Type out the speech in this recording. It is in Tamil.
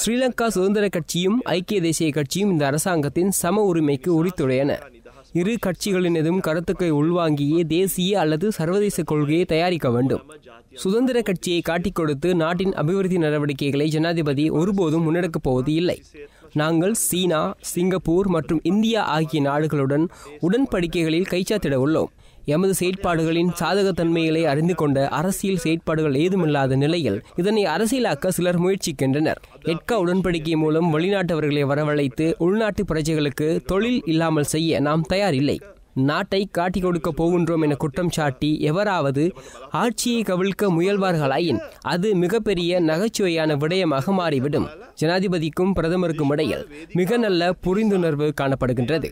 ஸ்ரீலங்கா சுதந்திர கட்சியும் ஐக்கிய தேசிய கட்சியும் இந்த அரசாங்கத்தின் சம உரிமைக்கு உரித்துடையன இரு கட்சிகளினதும் கருத்துக்களை உள்வாங்கியே தேசிய அல்லது சர்வதேச கொள்கையை தயாரிக்க வேண்டும் சுதந்திர கட்சியை காட்டிக் கொடுத்து நாட்டின் அபிவிருத்தி நடவடிக்கைகளை ஜனாதிபதி ஒருபோதும் முன்னெடுக்கப் போவது இல்லை நாங்கள் சீனா சிங்கப்பூர் மற்றும் இந்தியா ஆகிய நாடுகளுடன் உடன்படிக்கைகளில் கைச்சாத்திட உள்ளோம் எமது செயற்பாடுகளின் சாதகத்தன்மைகளை அறிந்து கொண்ட அரசியல் செயற்பாடுகள் ஏதுமில்லாத நிலையில் இதனை அரசியலாக்க சிலர் முயற்சிக்கின்றனர் எட்கா உடன்படிக்கை மூலம் வெளிநாட்டவர்களை வரவழைத்து உள்நாட்டு பிரஜைகளுக்கு தொழில் இல்லாமல் செய்ய நாம் தயாரில்லை நாட்டை காட்டிக் கொடுக்க போகின்றோம் என குற்றம் சாட்டி எவராவது ஆட்சியை கவிழ்க்க முயல்வார்களாயின் அது மிகப்பெரிய நகைச்சுவையான விடயமாக மாறிவிடும் ஜனாதிபதிக்கும் பிரதமருக்கும் இடையில் மிக நல்ல புரிந்துணர்வு காணப்படுகின்றது